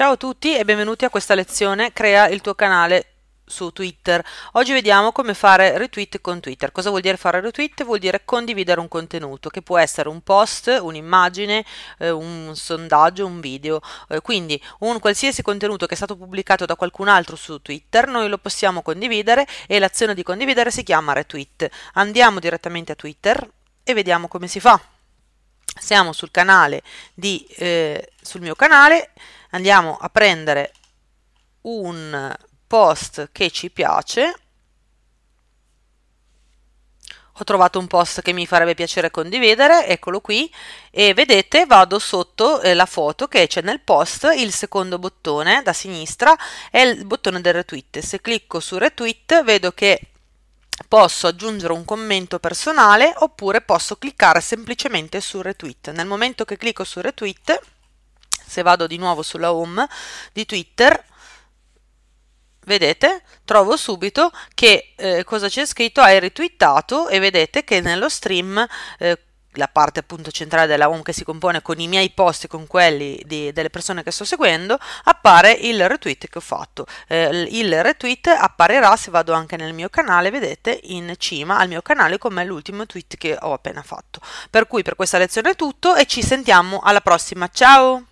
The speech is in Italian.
Ciao a tutti e benvenuti a questa lezione Crea il tuo canale su Twitter. Oggi vediamo come fare retweet con Twitter. Cosa vuol dire fare retweet? Vuol dire condividere un contenuto che può essere un post, un'immagine, eh, un sondaggio, un video. Eh, quindi un qualsiasi contenuto che è stato pubblicato da qualcun altro su Twitter noi lo possiamo condividere e l'azione di condividere si chiama retweet. Andiamo direttamente a Twitter e vediamo come si fa. Siamo sul canale di, eh, sul mio canale andiamo a prendere un post che ci piace ho trovato un post che mi farebbe piacere condividere, eccolo qui, e vedete vado sotto eh, la foto che c'è nel post, il secondo bottone da sinistra è il bottone del retweet, se clicco su retweet vedo che posso aggiungere un commento personale oppure posso cliccare semplicemente su retweet, nel momento che clicco su retweet se vado di nuovo sulla home di Twitter, vedete, trovo subito che eh, cosa c'è scritto, hai retweetato e vedete che nello stream eh, la parte appunto centrale della home che si compone con i miei post e con quelli di, delle persone che sto seguendo appare il retweet che ho fatto eh, il retweet apparirà se vado anche nel mio canale vedete in cima al mio canale come l'ultimo tweet che ho appena fatto per cui per questa lezione è tutto e ci sentiamo alla prossima ciao